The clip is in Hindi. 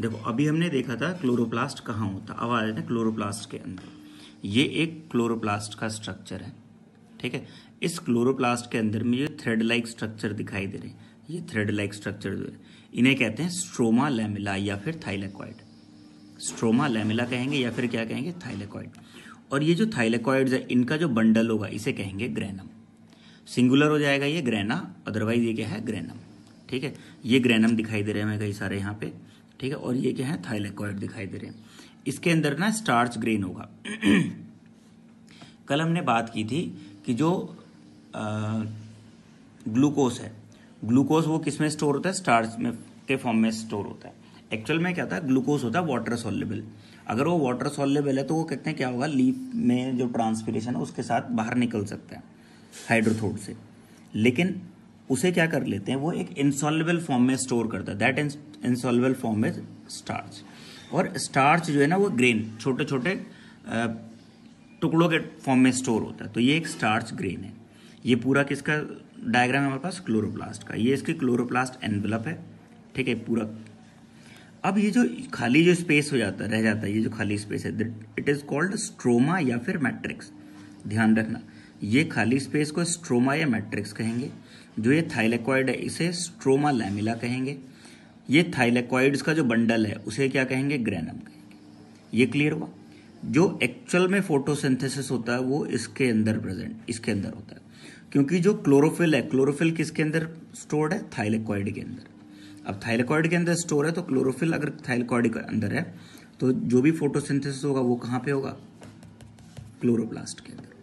देखो अभी हमने देखा था क्लोरोप्लास्ट कहाँ होता अब आ जाते हैं क्लोरोप्लास्ट के अंदर ये एक क्लोरोप्लास्ट का स्ट्रक्चर है ठीक है इस क्लोरोप्लास्ट के अंदर में ये थ्रेड लाइक स्ट्रक्चर दिखाई दे रहे हैं ये थ्रेड लाइक स्ट्रक्चर जो है इन्हें कहते हैं स्ट्रोमा लैमिला या फिर थाइलेक्वाइड स्ट्रोमा लैमिला कहेंगे या फिर क्या कहेंगे थाइलेक्वाइड और ये जो थाइलेक्वाइड है इनका जो बंडल होगा इसे कहेंगे ग्रैनम सिंगुलर हो जाएगा ये ग्रैना अदरवाइज ये क्या है ग्रैनम ठीक है ये ग्रैनम दिखाई दे रहे हैं हमें कई सारे यहाँ पे ठीक है और ये क्या है थाइलेकॉइड दिखाई दे रहे हैं इसके अंदर ना स्टार्च ग्रेन होगा कल हमने बात की थी कि जो ग्लूकोज है ग्लूकोज वो किस में स्टोर होता है स्टार्च में के फॉर्म में स्टोर होता है एक्चुअल में क्या था ग्लूकोज होता है वाटर सॉल्युबल अगर वो वाटर सॉल्युबल है तो वो कहते हैं क्या होगा लीप में जो ट्रांसपीरेशन है उसके साथ बाहर निकल सकता है हाइड्रोथोड से लेकिन उसे क्या कर लेते हैं वो एक इंसॉल्युबल फॉर्म में स्टोर करता है that insoluble form is starch और स्टार्च जो है ना वो ग्रेन छोटे छोटे टुकड़ों के फॉर्म में स्टोर होता है तो ये एक स्टार्च ग्रेन है ये पूरा किसका डायग्राम है हमारे पास क्लोरोप्लास्ट का ये इसकी क्लोरोप्लास्ट एनवलप है ठीक है पूरा अब ये जो खाली जो स्पेस हो जाता रह जाता है ये जो खाली स्पेस है इट इज कॉल्ड स्ट्रोमा या फिर मैट्रिक्स ध्यान रखना ये खाली स्पेस को स्ट्रोमा या मैट्रिक्स कहेंगे जो ये थाइलेक्वाइड है इसे स्ट्रोमा लैमिला कहेंगे ये थाइलेक्वाइड्स का जो बंडल है उसे क्या कहेंगे ग्रैनम कहेंगे ये क्लियर हुआ जो एक्चुअल में फोटोसिंथेसिस होता है वो इसके अंदर प्रेजेंट इसके अंदर होता है क्योंकि जो क्लोरोफिल है क्लोरोफिल किसके अंदर स्टोर्ड है थाइलेक्वाइड के अंदर अब थाइलेक्वाइड के अंदर स्टोर है तो क्लोरोफिल अगर थाइलेक्वाइड के अंदर है तो जो भी फोटोसिंथेसिस होगा वो कहाँ पे होगा क्लोरोप्लास्ट के अंदर